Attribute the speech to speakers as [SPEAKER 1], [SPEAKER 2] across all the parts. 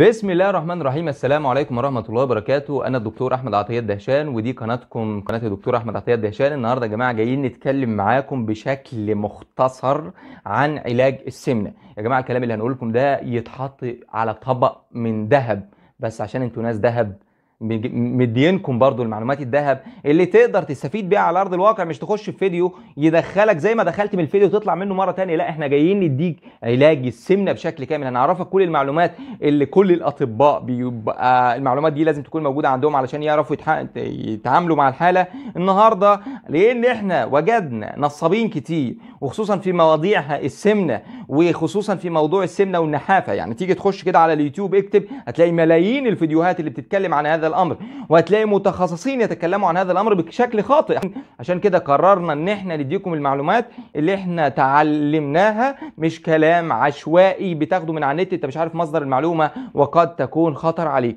[SPEAKER 1] بسم الله الرحمن الرحيم السلام عليكم ورحمه الله وبركاته انا الدكتور احمد عطيه الدهشان ودي قناتكم قناه الدكتور احمد عطيه الدهشان النهارده يا جماعه جايين نتكلم معاكم بشكل مختصر عن علاج السمنه يا جماعه الكلام اللي هنقول لكم ده يتحط على طبق من ذهب بس عشان انتوا ناس ذهب مدينكم برضو المعلومات الذهب اللي تقدر تستفيد بيها على ارض الواقع مش تخش في فيديو يدخلك زي ما دخلت من الفيديو تطلع منه مره تانية لا احنا جايين نديك علاج السمنه بشكل كامل هنعرفك كل المعلومات اللي كل الاطباء بيبقى آه، المعلومات دي لازم تكون موجوده عندهم علشان يعرفوا يتعاملوا مع الحاله النهارده لان احنا وجدنا نصابين كتير وخصوصا في مواضيعها السمنه وخصوصا في موضوع السمنه والنحافه يعني تيجي تخش كده على اليوتيوب اكتب هتلاقي ملايين الفيديوهات اللي بتتكلم عن هذا الامر وهتلاقي متخصصين يتكلموا عن هذا الامر بشكل خاطئ عشان كده قررنا ان احنا نديكم المعلومات اللي احنا تعلمناها مش كلام عشوائي بتاخده من على النت انت مش عارف مصدر المعلومه وقد تكون خطر عليك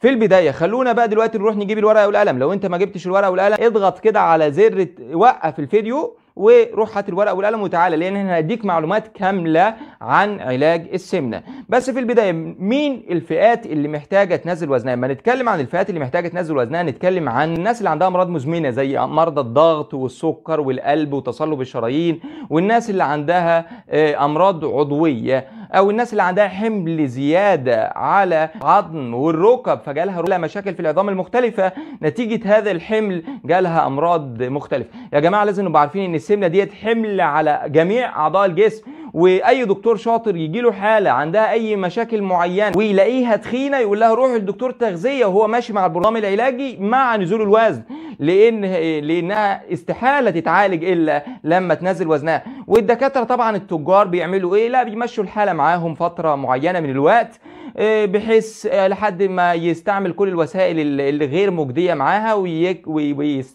[SPEAKER 1] في البدايه خلونا بقى دلوقتي نروح نجيب الورقه والقلم لو انت ما جبتش الورقه والقلم اضغط كده على زر وقف الفيديو وروح هات الورقه والقلم وتعالى لان انا هديك معلومات كامله عن علاج السمنه بس في البدايه مين الفئات اللي محتاجه تنزل وزنها لما نتكلم عن الفئات اللي محتاجه تنزل وزنها نتكلم عن الناس اللي عندها امراض مزمنه زي مرضى الضغط والسكر والقلب وتصلب الشرايين والناس اللي عندها آه، امراض عضويه او الناس اللي عندها حمل زياده على عظم والركب فجالها لها مشاكل في العظام المختلفه نتيجه هذا الحمل جالها امراض مختلفه يا جماعه لازم نبقى عارفين ان السمنه ديت حمل على جميع اعضاء الجسم واي دكتور شاطر يجي له حاله عندها اي مشاكل معينه ويلاقيها تخينه يقول لها روح لدكتور تغذيه وهو ماشي مع البرنامج العلاجي مع نزول الوزن لان لانها استحاله تتعالج الا لما تنزل وزنها والدكاتره طبعا التجار بيعملوا ايه لا بيمشوا الحاله معاهم فتره معينه من الوقت إيه، بحيث لحد ما يستعمل كل الوسائل اللي غير مجديه معاها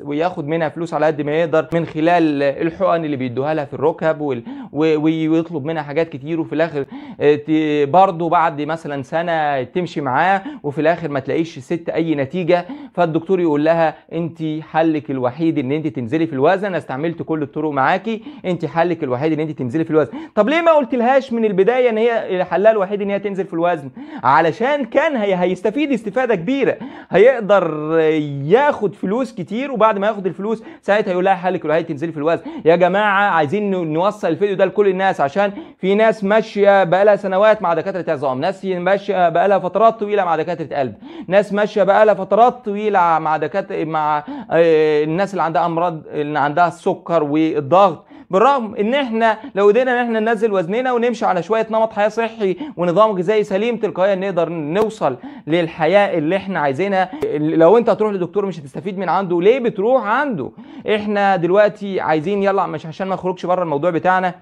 [SPEAKER 1] وياخد منها فلوس على قد ما يقدر من خلال الحقن اللي بيدوها لها في الركب ويطلب منها حاجات كتير وفي الاخر إيه، برضه بعد مثلا سنه تمشي معاه وفي الاخر ما تلاقيش الست اي نتيجه فالدكتور يقول لها انت حلك الوحيد ان انت تنزلي في الوزن انا استعملت كل الطرق معاكي انت حلك الوحيد ان انت تنزلي في الوزن طب ليه ما قلتلهاش من البدايه ان هي حلها الوحيد ان هي تنزل في الوزن علشان كان هي هيستفيد استفاده كبيره هيقدر ياخد فلوس كتير وبعد ما ياخد الفلوس ساعتها يقول لها حالك ولا تنزلي في الوزن يا جماعه عايزين نوصل الفيديو ده لكل الناس عشان في ناس ماشيه بقالها سنوات مع دكاتره عظام ناس ماشيه بقالها فترات طويله مع دكاتره قلب ناس ماشيه بقالها فترات طويله مع دكاتره مع آه، الناس اللي عندها امراض اللي عندها السكر والضغط بالرغم ان احنا لو قدرنا ان احنا ننزل وزننا ونمشي على شويه نمط حياه صحي ونظام غذائي سليم تلقائيا نقدر نوصل للحياه اللي احنا عايزينها لو انت هتروح لدكتور مش هتستفيد من عنده ليه بتروح عنده احنا دلوقتي عايزين يلا مش عشان ما نخرجش بره الموضوع بتاعنا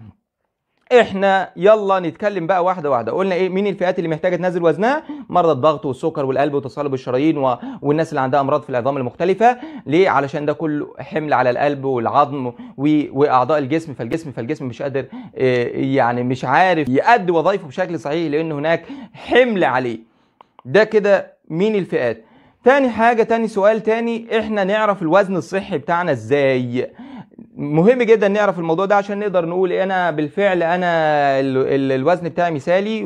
[SPEAKER 1] احنا يلا نتكلم بقى واحده واحده قلنا ايه مين الفئات اللي محتاجه تنزل وزنها مرضى الضغط والسكر والقلب وتصلب الشرايين و... والناس اللي عندها امراض في العظام المختلفه ليه علشان ده كله حمل على القلب والعظم و... واعضاء الجسم فالجسم فالجسم مش قادر آه، يعني مش عارف يؤدي وظائفه بشكل صحيح لان هناك حمل عليه ده كده مين الفئات تاني حاجة تاني سؤال تاني احنا نعرف الوزن الصحي بتاعنا ازاي مهم جدا نعرف الموضوع ده عشان نقدر نقول إيه، انا بالفعل انا الوزن بتاعي مثالي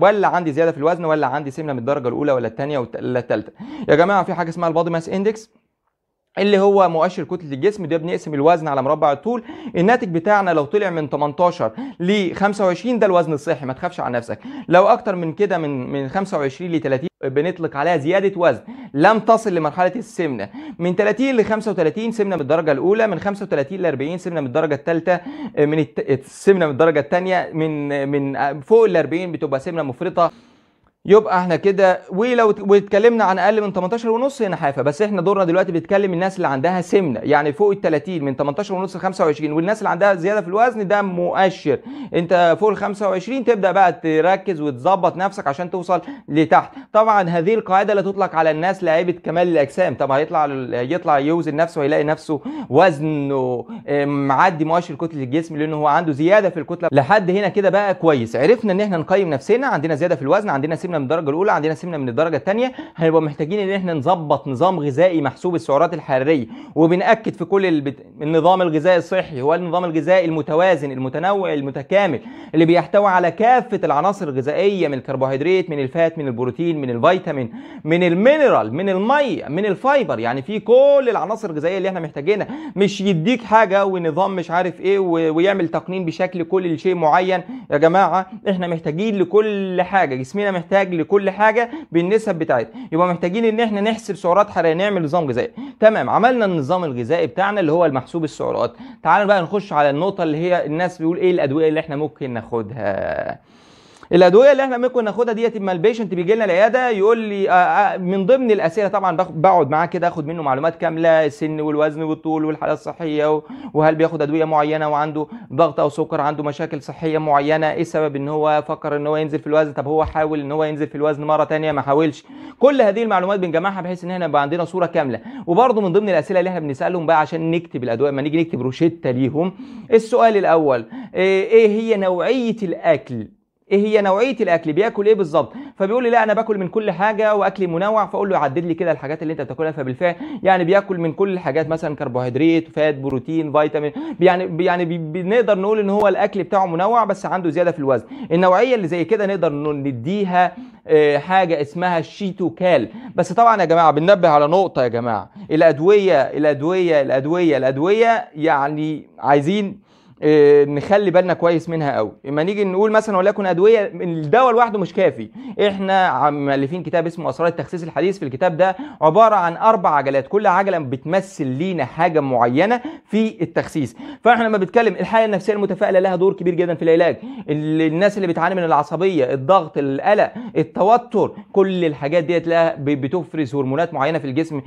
[SPEAKER 1] ولا عندي زياده في الوزن ولا عندي سمنه من الدرجه الاولى ولا الثانيه ولا الثالثه يا جماعه في حاجه اسمها البادي ماس اندكس اللي هو مؤشر كتله الجسم ده بنقسم الوزن على مربع الطول الناتج بتاعنا لو طلع من 18 ل 25 ده الوزن الصحي ما تخافش على نفسك لو اكتر من كده من من 25 ل 30 بنطلق عليها زياده وزن لم تصل لمرحله السمنه من 30 ل 35 سمنه من الدرجه الاولى من 35 ل 40 سمنه من الدرجه الثالثه من السمنه من الدرجه الثانيه من من فوق ال 40 بتبقى سمنه مفرطه يبقى احنا كده ولو واتكلمنا عن اقل من 18 ونص هنا حافه بس احنا دورنا دلوقتي بيتكلم الناس اللي عندها سمنه يعني فوق ال 30 من 18 ونص ل 25 والناس اللي عندها زياده في الوزن ده مؤشر انت فوق ال 25 تبدا بقى تركز وتظبط نفسك عشان توصل لتحت طبعا هذه القاعده لا تطلق على الناس لعيبه كمال الاجسام طبعا هيطلع يطلع يوزن نفسه ويلاقي نفسه وزنه معدي مؤشر كتله الجسم لانه هو عنده زياده في الكتله لحد هنا كده بقى كويس عرفنا ان احنا نقيم نفسنا عندنا زياده في الوزن عندنا سمنه سمنه من الدرجه الاولى عندنا سمنه من الدرجه الثانيه هنبقى محتاجين ان احنا نظبط نظام غذائي محسوب السعرات الحراريه وبناكد في كل البت... النظام الغذائي الصحي هو النظام الغذائي المتوازن المتنوع المتكامل اللي بيحتوي على كافه العناصر الغذائيه من الكربوهيدرات من الفات من البروتين من الفيتامين من المينرال من الميه من الفايبر يعني في كل العناصر الغذائيه اللي احنا محتاجينها مش يديك حاجه ونظام مش عارف ايه ويعمل تقنين بشكل كل شيء معين يا جماعه احنا محتاجين لكل حاجه جسمنا محتاج الانتاج لكل حاجه بالنسب بتاعتها يبقى محتاجين ان احنا نحسب سعرات حراريه نعمل نظام غذائي تمام عملنا النظام الغذائي بتاعنا اللي هو المحسوب السعرات تعالوا بقى نخش على النقطه اللي هي الناس بيقول ايه الادويه اللي احنا ممكن ناخدها الادويه اللي احنا ممكن ناخدها ديت اما البيشنت بيجي لنا العياده يقول لي آه، آه، من ضمن الاسئله طبعا بقعد معاه كده اخد منه معلومات كامله السن والوزن والطول والحاله الصحيه وهل بياخد ادويه معينه وعنده ضغط او سكر عنده مشاكل صحيه معينه ايه السبب ان هو فكر ان هو ينزل في الوزن طب هو حاول ان هو ينزل في الوزن مره ثانيه ما حاولش كل هذه المعلومات بنجمعها بحيث ان احنا يبقى عندنا صوره كامله وبرده من ضمن الاسئله اللي احنا بنسالهم بقى عشان نكتب الادويه ما نيجي نكتب روشته ليهم السؤال الاول آه، ايه هي نوعيه الاكل ايه هي نوعيه الاكل بياكل ايه بالظبط فبيقول لي لا انا باكل من كل حاجه واكلي منوع فاقول له عدد لي كده الحاجات اللي انت بتاكلها فبالفعل يعني بياكل من كل الحاجات مثلا كربوهيدرات فات بروتين فيتامين يعني يعني بنقدر نقول ان هو الاكل بتاعه منوع بس عنده زياده في الوزن النوعيه اللي زي كده نقدر نديها آه، حاجه اسمها الشيتوكال بس طبعا يا جماعه بننبه على نقطه يا جماعه الادويه الادويه الادويه الادويه يعني عايزين آه، نخلي بالنا كويس منها قوي اما نيجي نقول مثلا وليكن ادويه الدواء لوحده مش كافي احنا مؤلفين كتاب اسمه اسرار التخسيس الحديث في الكتاب ده عباره عن اربع عجلات كل عجله بتمثل لينا حاجه معينه في التخسيس فاحنا لما بنتكلم الحاله النفسيه المتفائله لها دور كبير جدا في العلاج الناس اللي بتعاني من العصبيه الضغط القلق التوتر كل الحاجات ديت لها بتفرز هرمونات معينه في الجسم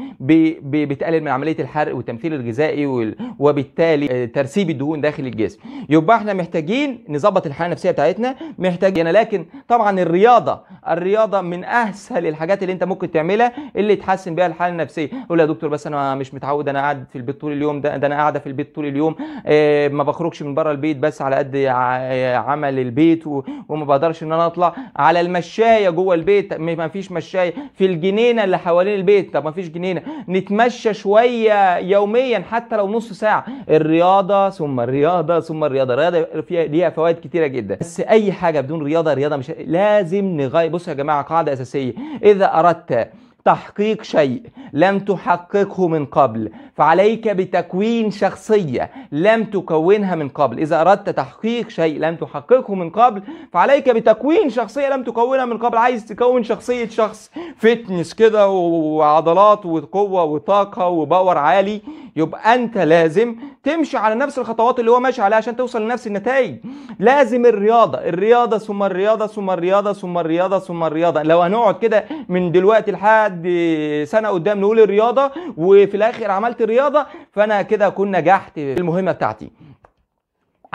[SPEAKER 1] بتقلل من عمليه الحرق والتمثيل الغذائي وبالتالي آه، ترسيب الدهون داخل الجسم الجسم يبقى احنا محتاجين نظبط الحاله النفسيه بتاعتنا محتاجين لكن طبعا الرياضه الرياضه من اسهل الحاجات اللي انت ممكن تعملها اللي تحسن بيها الحاله النفسيه يقول يا دكتور بس انا مش متعود انا قاعد في البيت طول اليوم ده, ده انا قاعده في البيت طول اليوم اه ما بخرجش من بره البيت بس على قد آه، عمل البيت وما بقدرش ان انا اطلع على المشايه جوه البيت ما فيش مشايه في الجنينه اللي حوالين البيت طب ما فيش جنينه نتمشى شويه يوميا حتى لو نص ساعه الرياضه ثم الرياضه بقى ثم الرياضه الرياضه فيها ليها فوائد كتيره جدا بس اي حاجه بدون رياضه رياضه مش لازم نغير بصوا يا جماعه قاعده اساسيه اذا اردت تحقيق شيء لم تحققه من قبل فعليك بتكوين شخصية لم تكونها من قبل إذا أردت تحقيق شيء لم تحققه من قبل فعليك بتكوين شخصية لم تكونها من قبل عايز تكون شخصية شخص فتنس كده وعضلات وقوة وطاقة وباور عالي يبقى أنت لازم تمشي على نفس الخطوات اللي هو ماشي عليها عشان توصل لنفس النتائج لازم الرياضه الرياضه ثم الرياضه ثم الرياضه ثم الرياضه ثم الرياضه لو هنقعد كده من دلوقتي لحد سنه قدام نقول الرياضه وفي الاخر عملت الرياضه فانا كده اكون نجحت في المهمه بتاعتي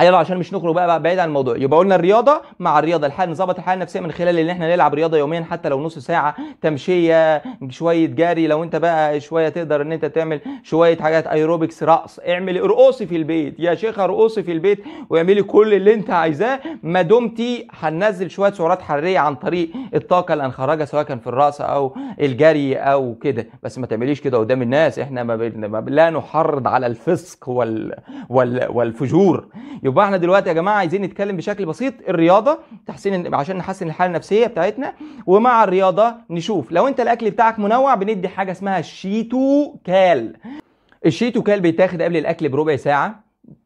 [SPEAKER 1] يلا عشان مش نخرج بقى, بقى بعيد عن الموضوع يبقى قلنا الرياضه مع الرياضه الحال نظبط الحاله النفسيه من خلال ان احنا نلعب رياضه يوميا حتى لو نص ساعه تمشيه شويه جري لو انت بقى شويه تقدر ان انت تعمل شويه حاجات ايروبكس رقص اعمل ارقصي في البيت يا شيخه ارقصي في البيت واعملي كل اللي انت عايزاه ما دمتي هننزل شويه سعرات حراريه عن طريق الطاقه اللي هنخرجها سواء كان في الرقص او الجري او كده بس ما تعمليش كده قدام الناس احنا ما لا نحرض على الفسق وال... وال... والفجور يبقى احنا دلوقتي يا جماعه عايزين نتكلم بشكل بسيط الرياضه تحسين عشان نحسن الحاله النفسيه بتاعتنا ومع الرياضه نشوف لو انت الاكل بتاعك منوع بندي حاجه اسمها الشيتو كال الشيتو كال بيتاخد قبل الاكل بربع ساعه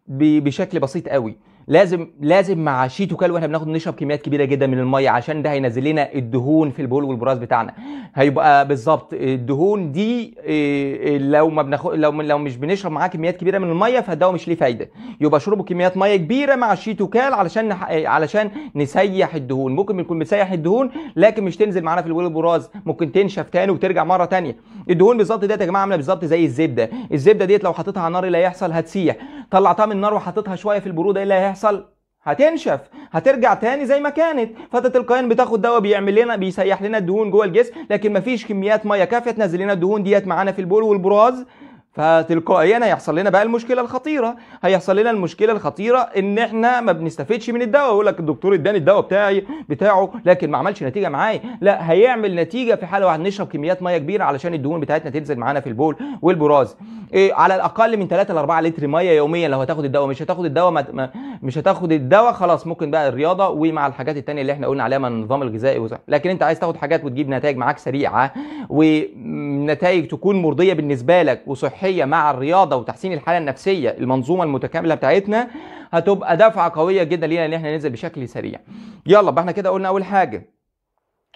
[SPEAKER 1] بشكل بسيط قوي لازم لازم مع شيتو كالو واحنا بناخد نشرب كميات كبيره جدا من الميه عشان ده هينزل لنا الدهون في البول والبراز بتاعنا هيبقى بالظبط الدهون دي آه، آه، لو ما بناخد لو لو مش بنشرب معاه كميات كبيره من الميه فده مش ليه فايده يبقى شربوا كميات ميه كبيره مع شيتو كال علشان آه، علشان نسيح الدهون ممكن بنكون بنسيح الدهون لكن مش تنزل معانا في البول والبراز ممكن تنشف تاني وترجع مره ثانيه الدهون بالظبط ديت يا جماعه عامله بالظبط زي الزبده الزبده ديت لو حطيتها على النار ايه اللي هيحصل هتسيح طلعتها من النار وحطيتها شويه في البروده ايه اللي هيحصل هتنشف هترجع تاني زي ما كانت فتت القيان بتاخد دواء بيعمل لنا بيسيح لنا الدهون جوه الجسم لكن مفيش كميات ميه كافيه تنزل لنا الدهون ديت معانا في البول والبراز فتلقائيا هيحصل لنا بقى المشكله الخطيره هيحصل لنا المشكله الخطيره ان احنا ما بنستفدش من الدواء يقول لك الدكتور اداني الدواء بتاعي بتاعه لكن ما عملش نتيجه معايا لا هيعمل نتيجه في حاله نشرب كميات ميه كبيره علشان الدهون بتاعتنا تنزل معانا في البول والبراز إيه على الاقل من 3 ل 4 لتر ميه يوميا لو هتاخد الدواء مش هتاخد الدواء ما مش هتاخد الدواء خلاص ممكن بقى الرياضه ومع الحاجات التانية اللي احنا قلنا عليها من النظام الغذائي وزي. لكن انت عايز تاخد حاجات وتجيب نتائج معاك سريعه ونتائج تكون مرضيه بالنسبه لك وصحيه الصحيه مع الرياضه وتحسين الحاله النفسيه المنظومه المتكامله بتاعتنا هتبقى دفعه قويه جدا لينا ان احنا ننزل بشكل سريع يلا بقى احنا كده قلنا اول حاجه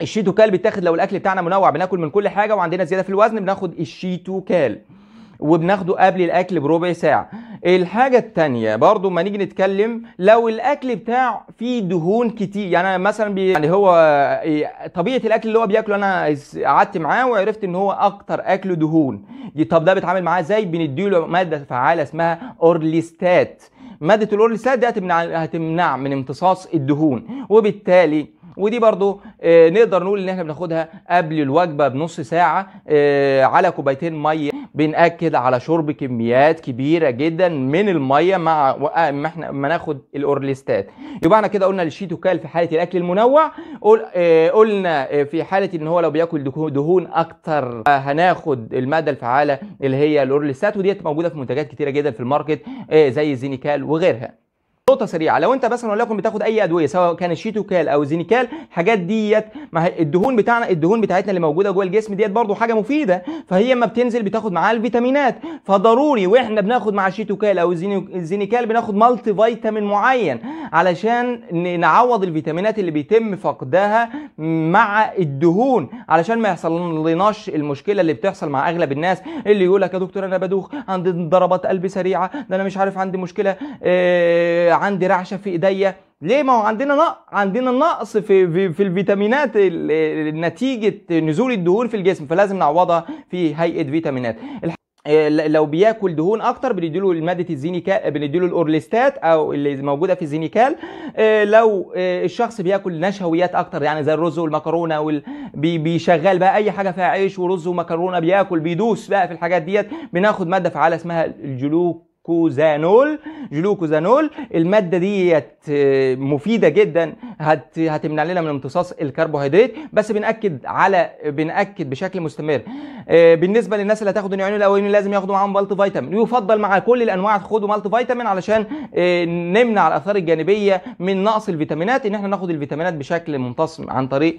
[SPEAKER 1] الشيتوكال بيتاخد لو الاكل بتاعنا منوع بناكل من كل حاجه وعندنا زياده في الوزن بناخد الشيتوكال وبناخده قبل الاكل بربع ساعه الحاجه التانية برضو ما نيجي نتكلم لو الاكل بتاع فيه دهون كتير يعني مثلا بي يعني هو إيه، طبيعه الاكل اللي هو بياكله انا قعدت معاه وعرفت ان هو اكتر اكله دهون طب ده بيتعامل معاه ازاي بنديله ماده فعاله اسمها اورليستات ماده الاورليستات دي هتمنع هتمنع من امتصاص الدهون وبالتالي ودي برضو آه، نقدر نقول ان احنا بناخدها قبل الوجبه بنص ساعه آه، على كوبايتين ميه بنأكد على شرب كميات كبيره جدا من الميه مع آه، ما احنا ما ناخد الاورليستات يبقى احنا كده قلنا كال في حاله الاكل المنوع قلنا في حاله ان هو لو بياكل دهون اكتر هناخد الماده الفعاله اللي هي الاورليستات وديت موجوده في منتجات كتيره جدا في الماركت زي الزينيكال وغيرها نقطه سريعه لو انت مثلا وليكن بتاخد اي ادويه سواء كان الشيتوكال او زينيكال الحاجات ديت مع الدهون بتاعنا الدهون بتاعتنا اللي موجوده جوه الجسم ديت برضو حاجه مفيده فهي اما بتنزل بتاخد معاها الفيتامينات فضروري واحنا بناخد مع الشيتوكال او الزينيكال بناخد مالتي فيتامين معين علشان نعوض الفيتامينات اللي بيتم فقدها مع الدهون علشان ما يحصل لناش المشكله اللي بتحصل مع اغلب الناس اللي يقول لك يا دكتور انا بدوخ عندي ضربات قلب سريعه ده انا مش عارف عندي مشكله إيه عندي رعشه في ايديا ليه ما هو عندنا نقص عندنا نقص في في, في الفيتامينات نتيجه نزول الدهون في الجسم فلازم نعوضها في هيئه فيتامينات آه، لو بياكل دهون اكتر بنديله ماده بندي بنديله الاورليستات او اللي موجوده في الزينيكال آه، لو آه، الشخص بياكل نشويات اكتر يعني زي الرز والمكرونه وال... بيشغل بقى اي حاجه فيها عيش ورز ومكرونه بياكل بيدوس بقى في الحاجات ديت بناخد ماده فعاله اسمها الجلوك جلوكوزانول جلوكوزانول الماده ديت آه، مفيده جدا هت هتمنع لنا من امتصاص الكربوهيدرات بس بناكد على بناكد بشكل مستمر آه، بالنسبه للناس اللي هتاخد النوعين الاولين لازم ياخدوا معاهم مالتي فيتامين يفضل مع كل الانواع تاخدوا مالتي فيتامين علشان آه، نمنع الاثار الجانبيه من نقص الفيتامينات ان احنا ناخد الفيتامينات بشكل منتصم عن طريق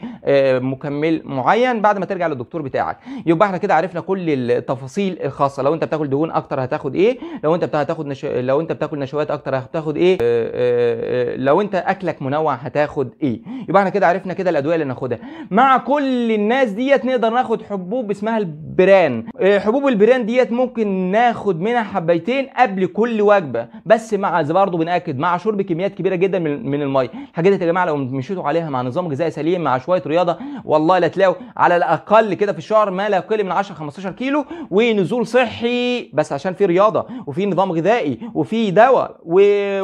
[SPEAKER 1] مكمل معين بعد ما ترجع للدكتور بتاعك يبقى احنا كده عرفنا كل التفاصيل الخاصه لو انت بتاكل دهون اكتر هتاخد ايه لو انت انت هتاخد نشو... لو انت بتاكل نشويات اكتر هتاخد ايه آه،, اه اه لو انت اكلك منوع هتاخد ايه يبقى احنا كده عرفنا كده الادويه اللي ناخدها مع كل الناس ديت نقدر ناخد حبوب اسمها البران آه، حبوب البران ديت ممكن ناخد منها حبيتين قبل كل وجبه بس مع برضه بناكد مع شرب كميات كبيره جدا من, من الميه الحاجات دي يا جماعه لو مشيتوا عليها مع نظام غذائي سليم مع شويه رياضه والله لا تلاقوا على الاقل كده في الشهر ما لا يقل من 10 15 كيلو ونزول صحي بس عشان في رياضه وفي نظام نظام غذائي وفي دواء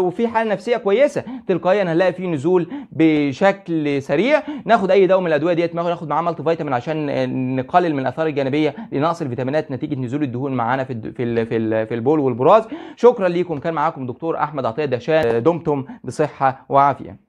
[SPEAKER 1] وفي حاله نفسيه كويسه تلقائيا هنلاقي في نزول بشكل سريع ناخد اي دواء من الادويه ديت ناخد معاه مالتي فيتامين عشان نقلل من الاثار الجانبيه لنقص الفيتامينات نتيجه نزول الدهون معانا في في في, في البول والبراز شكرا ليكم كان معاكم دكتور احمد عطيه دهشان دمتم بصحه وعافيه